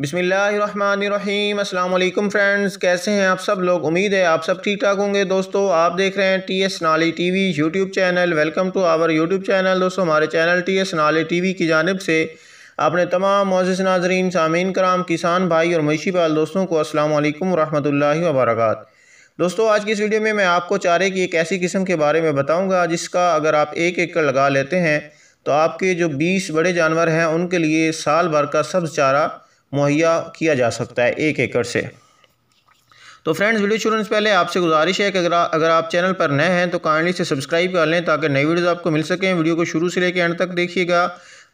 बसमिल friends कैसे हैं आप सब लोग उम्मीद है आप सब ठीक ठाक होंगे दोस्तों आप देख रहे हैं T S Nali T V YouTube channel welcome to our YouTube channel दोस्तों हमारे चैनल T S Nali T V की जानब से अपने तमाम मोज़ नाजरीन सामीन कराम किसान भाई और मईशी पाल दोस्तों को असल वरहमल वबरक दोस्तों आज की इस वीडियो में मैं आपको चारे की एक ऐसी किस्म के बारे में बताऊँगा जिसका अगर आप एक एकड़ लगा लेते हैं तो आपके जो बीस बड़े जानवर हैं उनके लिए साल भर का सब्ज चारा मुहैया किया जा सकता है एक एकड़ से तो फ्रेंड्स वीडियो शुरू से पहले आपसे गुजारिश है कि अगर अगर आप चैनल पर नए हैं तो काइंडली से सब्सक्राइब कर लें ताकि नई वीडियोज़ आपको मिल सकें वीडियो को शुरू से लेकर एंड तक देखिएगा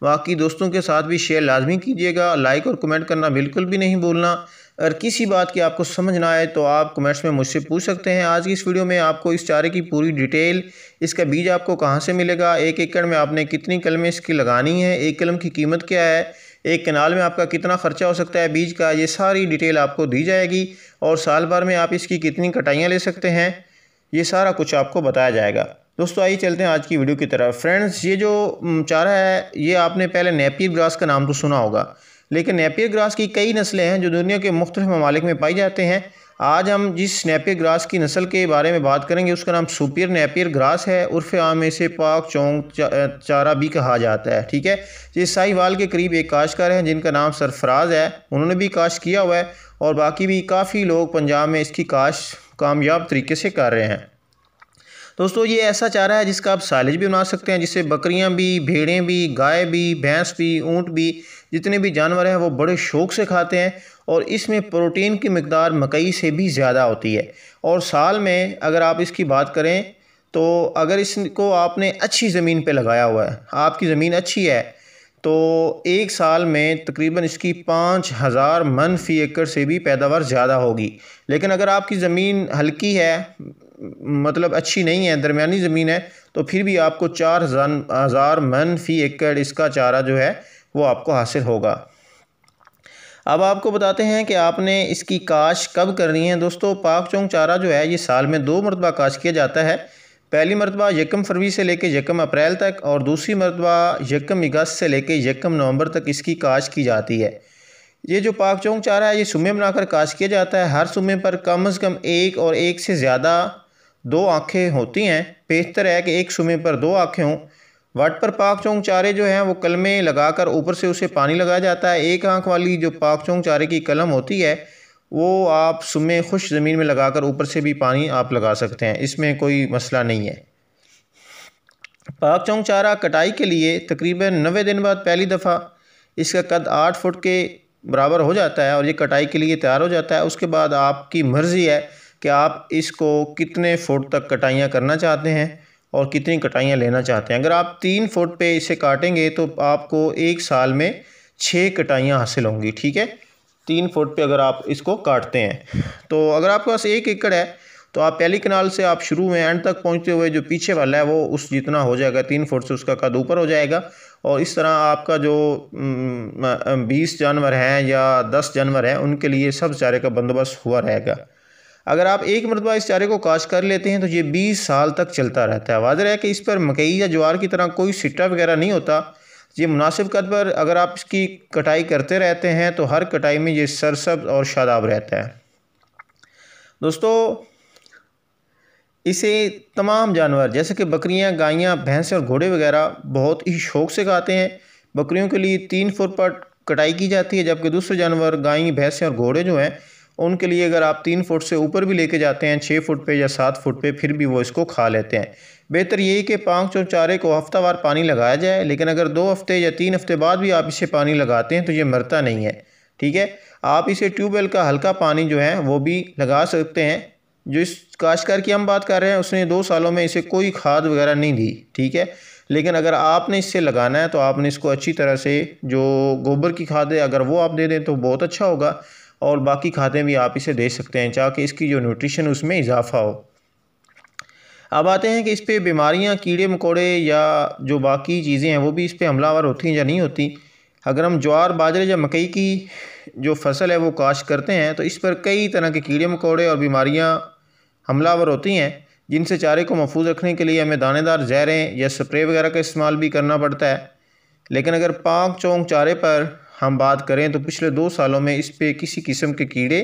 बाकी दोस्तों के साथ भी शेयर लाजमी कीजिएगा लाइक और कमेंट करना बिल्कुल भी नहीं भूलना अगर किसी बात की आपको समझ ना आए तो आप कमेंट्स में मुझसे पूछ सकते हैं आज की इस वीडियो में आपको इस चारे की पूरी डिटेल इसका बीज आपको कहाँ से मिलेगा एक एकड़ में आपने कितनी कलमें इसकी लगानी है एक कलम की कीमत क्या है एक कनाल में आपका कितना ख़र्चा हो सकता है बीज का ये सारी डिटेल आपको दी जाएगी और साल भर में आप इसकी कितनी कटाइयाँ ले सकते हैं ये सारा कुछ आपको बताया जाएगा दोस्तों आइए चलते हैं आज की वीडियो की तरफ फ्रेंड्स ये जो चारा है ये आपने पहले नेपियर ग्रास का नाम तो सुना होगा लेकिन नेपियर ग्रास की कई नस्लें हैं जो दुनिया के मुख्तलिफ ममालिक में पाई जाते हैं आज हम जिस नेपियर ग्रास की नस्ल के बारे में बात करेंगे उसका नाम सुपियर नेपियर ग्रास है उर्फ आम इसे पाक चौंक चारा भी कहा जाता है ठीक है ये साहिवाल के करीब एक काशकार हैं जिनका नाम सरफराज है उन्होंने भी काश्त किया हुआ है और बाकी भी काफ़ी लोग पंजाब में इसकी काश कामयाब तरीके से कर रहे हैं दोस्तों ये ऐसा चारा है जिसका आप सालिज भी बना सकते हैं जिससे बकरियाँ भी भेड़ें भी गाय भी भैंस भी ऊँट भी जितने भी जानवर हैं वो बड़े शौक से खाते हैं और इसमें प्रोटीन की मकदार मकई से भी ज़्यादा होती है और साल में अगर आप इसकी बात करें तो अगर इसको आपने अच्छी ज़मीन पे लगाया हुआ है आपकी ज़मीन अच्छी है तो एक साल में तकरीबन इसकी पाँच हज़ार मन फ़ी एकड़ से भी पैदावार ज़्यादा होगी लेकिन अगर आपकी ज़मीन हल्की है मतलब अच्छी नहीं है दरमियानी ज़मीन है तो फिर भी आपको चार हज़ार मन फ़ी एकड़ इसका चारा जो है वो आपको हासिल होगा अब आपको बताते हैं कि आपने इसकी काश कब करनी है दोस्तों पाक चौंग चारा जो है ये साल में दो मरतबा काश किया जाता है पहली मरतबा यकम फरवरी से लेकर यकम अप्रैल तक और दूसरी मरतबा यकम अगस्त से लेकर यकम नवंबर तक इसकी काश की जाती है ये जो पाक चौंग चारा है ये सुमे बनाकर काश किया जाता है हर सुमे पर कम अज़ कम एक और एक से ज़्यादा दो आँखें होती हैं बेहतर है कि एक सुमे पर दो आँखें हों वट पर पाक चौंक चारे जो हैं वो कलमे लगाकर ऊपर से उसे पानी लगाया जाता है एक आँख वाली जो पाक चौंक चारे की कलम होती है वो आप सुमे खुश ज़मीन में लगाकर ऊपर से भी पानी आप लगा सकते हैं इसमें कोई मसला नहीं है पाक चौंक चारा कटाई के लिए तकरीबन नबे दिन बाद पहली दफ़ा इसका कद आठ फुट के बराबर हो जाता है और ये कटाई के लिए तैयार हो जाता है उसके बाद आपकी मर्ज़ी है कि आप इसको कितने फुट तक कटाइयाँ करना चाहते हैं और कितनी कटाइयाँ लेना चाहते हैं अगर आप तीन फुट पे इसे काटेंगे तो आपको एक साल में छः कटाइयाँ हासिल होंगी ठीक है तीन फुट पे अगर आप इसको काटते हैं तो अगर आपके पास एक एकड़ है तो आप पहली कनाल से आप शुरू में एंड तक पहुँचते हुए जो पीछे वाला है वो उस जितना हो जाएगा तीन फुट से उसका कद ऊपर हो जाएगा और इस तरह आपका जो बीस जानवर हैं या दस जानवर हैं उनके लिए सब चारे का बंदोबस्त हुआ रहेगा अगर आप एक मरतबा इस चारे को काश कर लेते हैं तो ये बीस साल तक चलता रहता है वाजर है कि इस पर मकई या ज्वार की तरह कोई सिट्टा वगैरह नहीं होता ये मुनासिब कद पर अगर आप इसकी कटाई करते रहते हैं तो हर कटाई में ये सरसब्ज और शादाब रहता है दोस्तों इसे तमाम जानवर जैसे कि बकरियाँ गायें, भैंसें और घोड़े वगैरह बहुत ही शौक से खाते हैं बकरियों के लिए तीन फुट पर कटाई की जाती है जबकि दूसरे जानवर गायें भैंसें और घोड़े जो हैं उनके लिए अगर आप तीन फुट से ऊपर भी लेके जाते हैं छः फुट पे या सात फुट पे फिर भी वो इसको खा लेते हैं बेहतर यही कि पाँच और चारे को हफ्तावार पानी लगाया जाए लेकिन अगर दो हफ्ते या तीन हफ्ते बाद भी आप इसे पानी लगाते हैं तो ये मरता नहीं है ठीक है आप इसे ट्यूबवेल का हल्का पानी जो है वो भी लगा सकते हैं जो इस काश्तकार की हम बात कर रहे हैं उसने दो सालों में इसे कोई खाद वगैरह नहीं दी ठीक है लेकिन अगर आपने इससे लगाना है तो आपने इसको अच्छी तरह से जो गोबर की खाद है अगर वो आप दे दें तो बहुत अच्छा होगा और बाकी खाते भी आप इसे दे सकते हैं ताकि इसकी जो न्यूट्रिशन उसमें इजाफा हो अब आते हैं कि इस पर बीमारियाँ कीड़े मकोड़े या जो बाकी चीज़ें हैं वो भी इस पर हमलावर होती हैं या नहीं होती अगर हम ज्वार बाजरे या मकई की जो फसल है वो काश करते हैं तो इस पर कई तरह के कीड़े मकोड़े और बीमारियाँ हमलावर होती हैं जिनसे चारे को महफूज रखने के लिए हमें दानेदार जहरें या स्प्रे वगैरह का इस्तेमाल भी करना पड़ता है लेकिन अगर पाक चौंक चारे पर हम बात करें तो पिछले दो सालों में इस पर किसी किस्म के कीड़े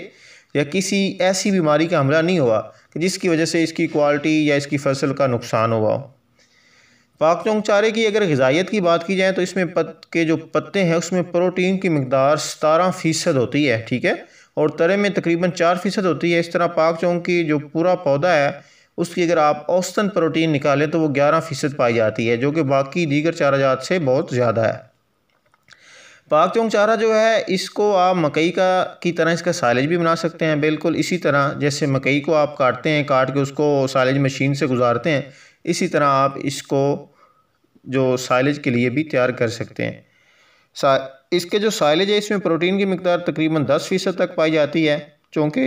या किसी ऐसी बीमारी का हमला नहीं हुआ कि जिसकी वजह से इसकी क्वालिटी या इसकी फसल का नुकसान हुआ हो पाक चौंग चारे की अगर गजाइत की बात की जाए तो इसमें पत के जो पत्ते हैं उसमें प्रोटीन की मकदार सतारह फ़ीसद होती है ठीक है और तरे में तकरीबन चार फ़ीसद होती है इस तरह पाक चौंग की जो पूरा पौधा है उसकी अगर आप औसतन प्रोटीन निकालें तो वो ग्यारह फ़ीसद पाई जाती है जो कि बाकी दीगर चारा से बहुत ज़्यादा है पाकचोंग चारा जो है इसको आप मकई का की तरह इसका साइलेज भी बना सकते हैं बिल्कुल इसी तरह जैसे मकई को आप काटते हैं काट के उसको साइलेज मशीन से गुजारते हैं इसी तरह आप इसको जो साइलेज के लिए भी तैयार कर सकते हैं सा इसके जो साइलेज है इसमें प्रोटीन की मकदार तकरीबन दस फ़ीसद तक पाई जाती है चूँकि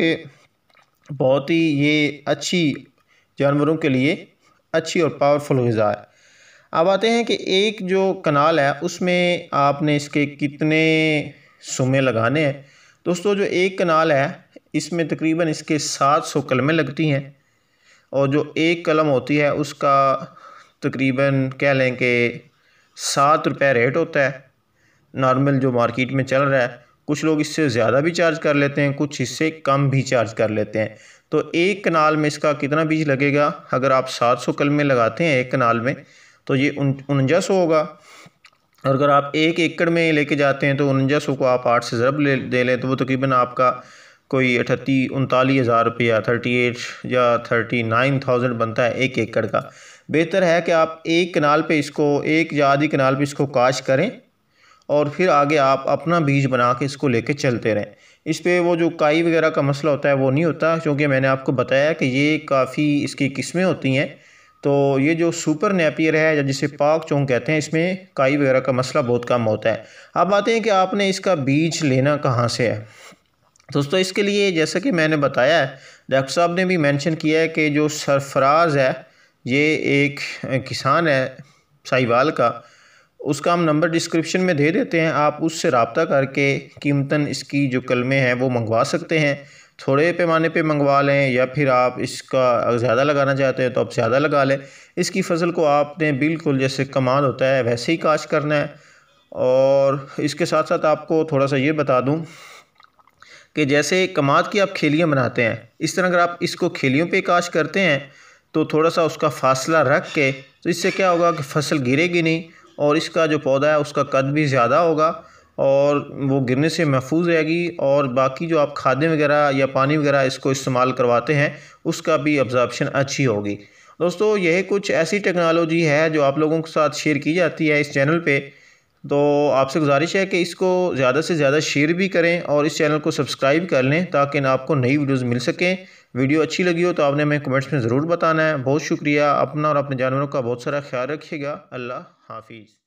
बहुत ही ये अच्छी जानवरों के लिए अच्छी और पावरफुल गज़ा है अब आते हैं कि एक जो कनाल है उसमें आपने इसके कितने सुमे लगाने हैं दोस्तों जो एक कनाल है इसमें तकरीबन इसके सात सौ कलमें लगती हैं और जो एक कलम होती है उसका तकरीबन कह लें कि सात रुपये रेट होता है नॉर्मल जो मार्केट में चल रहा है कुछ लोग इससे ज़्यादा भी चार्ज कर लेते हैं कुछ इससे कम भी चार्ज कर लेते हैं तो एक कनाल में इसका कितना बीज लगेगा अगर आप सात सौ कलमें लगाते हैं एक कनाल में तो ये उनंजा सौ होगा और अगर आप एक एकड़ में लेके जाते हैं तो उनजा सौ को आप आठ से ज़रब ले दे लें तो वो तकरीबन आपका कोई अठती उनतालीस हज़ार रुपया थर्टी एट या थर्टी नाइन थाउजेंड बनता है एक एकड़ का बेहतर है कि आप एक कनाल पे इसको एक या आधी कनाल पे इसको काश करें और फिर आगे आप अपना बीज बना के इसको लेके चलते रहें इस पर वो जो काई वगैरह का मसला होता है वो नहीं होता क्योंकि मैंने आपको बताया कि ये काफ़ी इसकी किस्में होती हैं तो ये जो सुपर नेपियर है या जिसे पाक चोंग कहते हैं इसमें काई वगैरह का मसला बहुत कम होता है अब आते हैं कि आपने इसका बीज लेना कहाँ से है दोस्तों इसके लिए जैसा कि मैंने बताया है डॉक्टर साहब ने भी मेंशन किया है कि जो सरफराज है ये एक किसान है साहिवाल का उसका हम नंबर डिस्क्रिप्शन में दे देते हैं आप उससे रबता करके कीमतन इसकी जो कलमें हैं वो मंगवा सकते हैं थोड़े पैमाने पे मंगवा लें या फिर आप इसका ज़्यादा लगाना चाहते हैं तो आप ज़्यादा लगा लें इसकी फसल को आपने बिल्कुल जैसे कमाल होता है वैसे ही काश करना है और इसके साथ साथ आपको थोड़ा सा ये बता दूँ कि जैसे कमाद की आप खेलियाँ बनाते हैं इस तरह अगर आप इसको खेलियों पे काश करते हैं तो थोड़ा सा उसका फासला रख के तो इससे क्या होगा कि फसल गिरेगी नहीं और इसका जो पौधा है उसका कद भी ज़्यादा होगा और वो गिरने से महफूज रहेगी और बाकी जो आप खादें वगैरह या पानी वगैरह इसको इस्तेमाल करवाते हैं उसका भी ऑब्जॉर्बशन अच्छी होगी दोस्तों यह कुछ ऐसी टेक्नोलॉजी है जो आप लोगों के साथ शेयर की जाती है इस चैनल पे तो आपसे गुजारिश है कि इसको ज़्यादा से ज़्यादा शेयर भी करें और इस चैनल को सब्सक्राइब कर लें ताकि आपको नई वीडियोज़ मिल सकें वीडियो अच्छी लगी हो तो आपने हमें कमेंट्स में ज़रूर बताना है बहुत शुक्रिया अपना और अपने जानवरों का बहुत सारा ख्याल रखिएगा अल्लाह हाफिज़